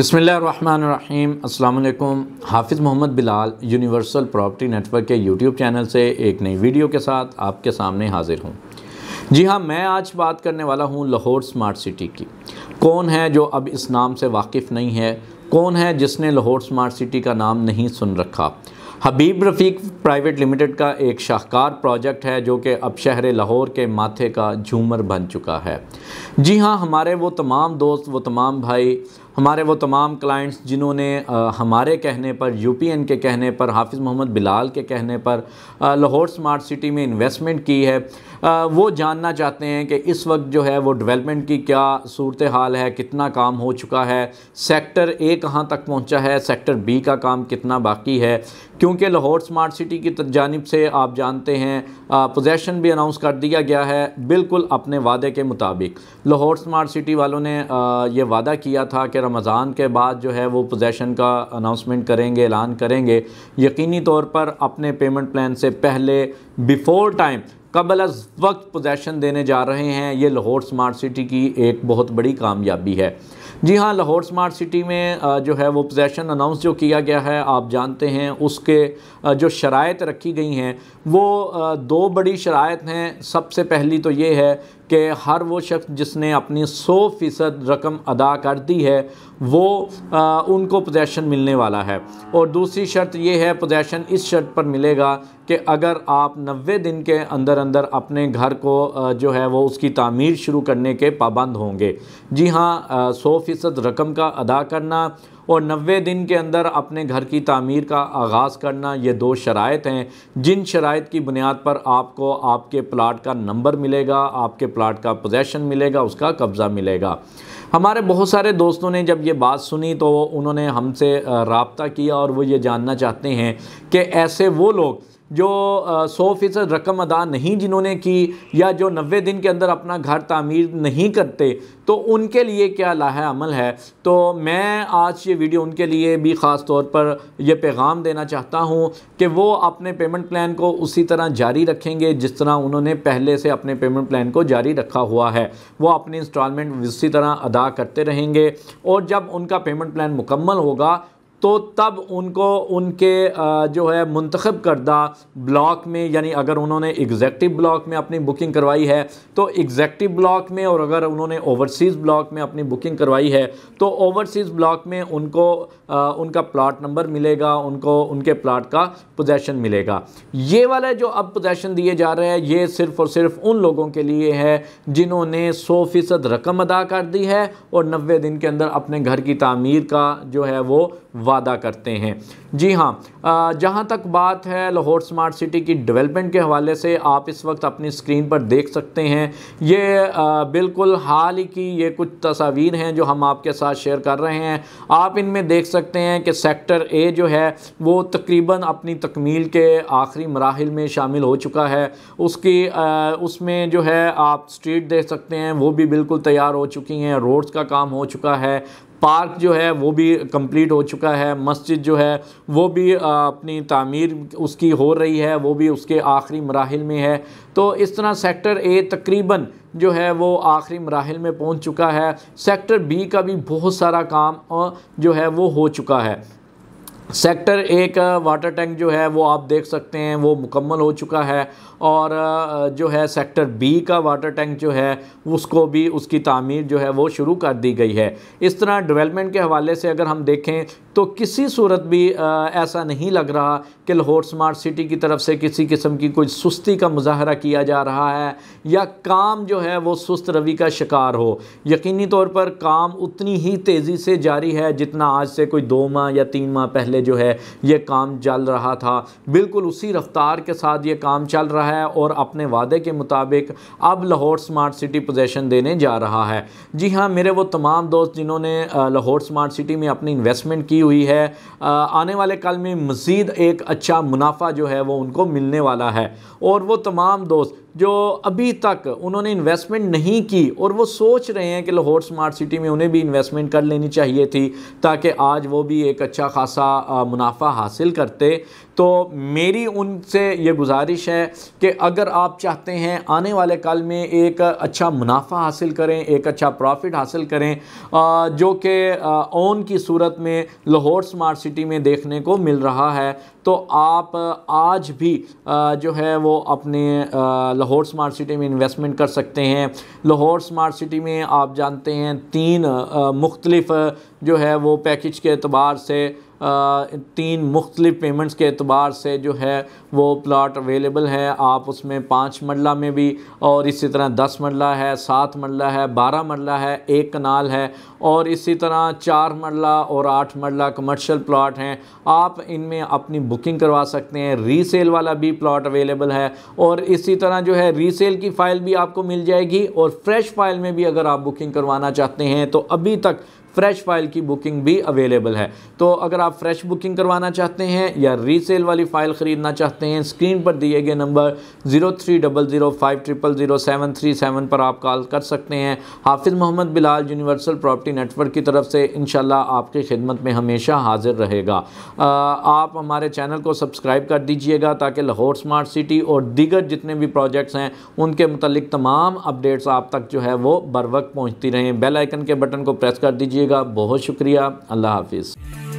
बसमीम् अल्लाम Hafiz Mohammad Bilal universal property network के YouTube channel से एक नई वीडियो के साथ आपके सामने हाज़िर हूँ जी हाँ मैं आज बात करने वाला हूँ लाहौर स्मार्ट सिटी की कौन है जो अब इस नाम से वाकिफ़ नहीं है कौन है जिसने लाहौर स्मार्ट सिटी का नाम नहीं सुन रखा हबीब रफ़ीक प्राइवेट लिमिटेड का एक शाहकार प्रोजेक्ट है जो कि अब शहर लाहौर के माथे का झूमर बन चुका है जी हाँ हमारे वो तमाम दोस्त वो तमाम भाई हमारे वो तमाम क्लाइंट्स जिन्होंने हमारे कहने पर यूपीएन के कहने पर हाफिज़ मोहम्मद बिलाल के कहने पर लाहौर स्मार्ट सिटी में इन्वेस्टमेंट की है वो जानना चाहते हैं कि इस वक्त जो है वो डेवलपमेंट की क्या सूरत हाल है कितना काम हो चुका है सेक्टर ए कहाँ तक पहुँचा है सेक्टर बी का काम कितना बाकी है क्योंकि लाहौर स्मार्ट सिटी की जानब से आप जानते हैं पोजेसन भी अनाउंस कर दिया गया है बिल्कुल अपने वादे के मुताबिक लाहौर स्मार्ट सिटी वालों ने आ, ये वादा किया था कि रमज़ान के बाद जो है वो पोजेसन का अनाउंसमेंट करेंगे ऐलान करेंगे यकीनी तौर पर अपने पेमेंट प्लान से पहले बिफ़ोर टाइम कबल अज वक्त पोजेसन देने जा रहे हैं ये लाहौर स्मार्ट सिटी की एक बहुत बड़ी कामयाबी है जी हाँ लाहौर स्मार्ट सिटी में जो है वो पोजेसन अनाउंस जो किया गया है आप जानते हैं उसके जो शराय रखी गई हैं वो दो बड़ी शरात हैं सबसे पहली तो ये है कि हर वो शख्स जिसने अपनी सौ फ़ीसद रकम अदा कर दी है वो आ, उनको पोजेसन मिलने वाला है और दूसरी शर्त यह है पोजेसन इस शर्त पर मिलेगा कि अगर आप 90 दिन के अंदर अंदर अपने घर को जो है वो उसकी तामीर शुरू करने के पाबंद होंगे जी हाँ सौ फ़ीसद रकम का अदा करना और नबे दिन के अंदर अपने घर की तामीर का आगाज़ करना ये दो शरात हैं जिन शरात की बुनियाद पर आपको आपके प्लाट का नंबर मिलेगा आपके प्लाट का पोजेसन मिलेगा उसका कब्ज़ा मिलेगा हमारे बहुत सारे दोस्तों ने जब ये बात सुनी तो उन्होंने हमसे रबता किया और वो ये जानना चाहते हैं कि ऐसे वो लोग जो सौ फीसद रकम अदा नहीं जिन्होंने की या जो नबे दिन के अंदर अपना घर तामीर नहीं करते तो उनके लिए क्या लाह अमल है तो मैं आज ये वीडियो उनके लिए भी ख़ास तौर पर यह पैगाम देना चाहता हूँ कि वो अपने पेमेंट प्लान को उसी तरह जारी रखेंगे जिस तरह उन्होंने पहले से अपने पेमेंट प्लान को जारी रखा हुआ है वो अपनी इंस्टॉलमेंट उसी तरह अदा करते रहेंगे और जब उनका पेमेंट प्लान मुकम्मल होगा तो तब उनको उनके जो है मंतखब करदा ब्लॉक में यानी अगर उन्होंने एग्जैक्टिव ब्लॉक में अपनी बुकिंग करवाई है तो एग्जैक्टिव ब्लॉक में और अगर उन्होंने ओवरसीज़ ब्लॉक में अपनी बुकिंग करवाई है तो ओवरसीज़ ब्लॉक में उनको आ, उनका प्लाट नंबर मिलेगा उनको उनके प्लाट का पोजेसन मिलेगा ये वाला जो अब पोजेसन दिए जा रहे हैं ये सिर्फ़ और सिर्फ उन लोगों के लिए है जिन्होंने सौ फ़ीसद रकम अदा कर दी है और नबे दिन के अंदर अपने घर की तमीर का जो है वो वादा करते हैं जी हाँ जहाँ तक बात है लाहौर स्मार्ट सिटी की डेवलपमेंट के हवाले से आप इस वक्त अपनी स्क्रीन पर देख सकते हैं ये बिल्कुल हाल ही की ये कुछ तस्वीर हैं जो हम आपके साथ शेयर कर रहे हैं आप इनमें देख सकते हैं कि सेक्टर ए जो है वो तकरीबन अपनी तकमील के आखिरी मराहल में शामिल हो चुका है उसकी उसमें जो है आप स्ट्रीट देख सकते हैं वो भी बिल्कुल तैयार हो चुकी हैं रोड्स का काम हो चुका है पार्क जो है वो भी कंप्लीट हो चुका है मस्जिद जो है वो भी अपनी तमीर उसकी हो रही है वो भी उसके आखिरी मराहल में है तो इस तरह सेक्टर ए तकरीबन जो है वो आखिरी मराहल में पहुंच चुका है सेक्टर बी का भी बहुत सारा काम जो है वो हो चुका है सेक्टर एक वाटर टैंक जो है वो आप देख सकते हैं वो मुकम्मल हो चुका है और जो है सेक्टर बी का वाटर टैंक जो है उसको भी उसकी तामीर जो है वो शुरू कर दी गई है इस तरह डेवलपमेंट के हवाले से अगर हम देखें तो किसी सूरत भी ऐसा नहीं लग रहा कि लाहौर स्मार्ट सिटी की तरफ से किसी किस्म की कोई सुस्ती का मुजाहरा किया जा रहा है या काम जो है वो सुस्त रवि का शिकार हो यकीनी तौर पर काम उतनी ही तेज़ी से जारी है जितना आज से कोई दो माह या तीन माह पहले जो है ये काम चल रहा था बिल्कुल उसी रफ्तार के साथ ये काम चल रहा है और अपने वादे के मुताबिक अब लाहौर स्मार्ट सिटी पोजेशन देने जा रहा है जी हाँ मेरे वो तमाम दोस्त जिन्होंने लाहौर स्मार्ट सिटी में अपनी इन्वेस्टमेंट की हुई है आने वाले कल में मज़ीद एक अच्छा मुनाफा जो है वो उनको मिलने वाला है और वो तमाम दोस्त जो अभी तक उन्होंने इन्वेस्टमेंट नहीं की और वो सोच रहे हैं कि लाहौर स्मार्ट सिटी में उन्हें भी इन्वेस्टमेंट कर लेनी चाहिए थी ताकि आज वो भी एक अच्छा खासा मुनाफा हासिल करते तो मेरी उनसे ये गुजारिश है कि अगर आप चाहते हैं आने वाले कल में एक अच्छा मुनाफा हासिल करें एक अच्छा प्रॉफिट हासिल करें जो कि ओन की सूरत में लाहौर स्मार्ट सिटी में देखने को मिल रहा है तो आप आज भी जो है वो अपने लाहौर स्मार्ट सिटी में इन्वेस्टमेंट कर सकते हैं लाहौर स्मार्ट सिटी में आप जानते हैं तीन मुख्तलफ़ जो है वो पैकेज के अतबार से तीन मुख्तलिफ़ पेमेंट्स के अतबार से जो है वो प्लाट अवेलेबल है आप उसमें पाँच मरला में भी और इसी तरह दस मरला है सात मरला है बारह मरला है एक कनाल है और इसी तरह चार मरला और आठ मरला कमर्शल प्लाट हैं आप इनमें अपनी बुकिंग करवा सकते हैं रीसेल वाला भी प्लाट अवेलेबल है और इसी तरह जो है रीसेल की फ़ाइल भी आपको मिल जाएगी और फ्रेश फाइल में भी अगर आप बुकिंग करवाना चाहते हैं तो अभी तक फ्रेश फाइल की बुकिंग भी अवेलेबल है तो अगर आप फ्रेश बुकिंग करवाना चाहते हैं या रीसेल वाली फ़ाइल ख़रीदना चाहते हैं स्क्रीन पर दिए गए number zero three double zero five triple zero seven three seven पर आप कॉल कर सकते हैं Hafiz Mohammad Bilal universal property network की तरफ से इन आपकी खिदमत में हमेशा हाजिर रहेगा आप हमारे चैनल को सब्सक्राइब कर दीजिएगा ताकि लाहौर स्मार्ट सिटी और दीगर जितने भी प्रोजेक्ट्स हैं उनके मतलब तमाम अपडेट्स आप तक जो है वो बर वक्त पहुँचती रहें बेल आइकन के बटन को प्रेस कर दीजिए कीजिएगा बहुत शुक्रिया अल्लाह हाफिज़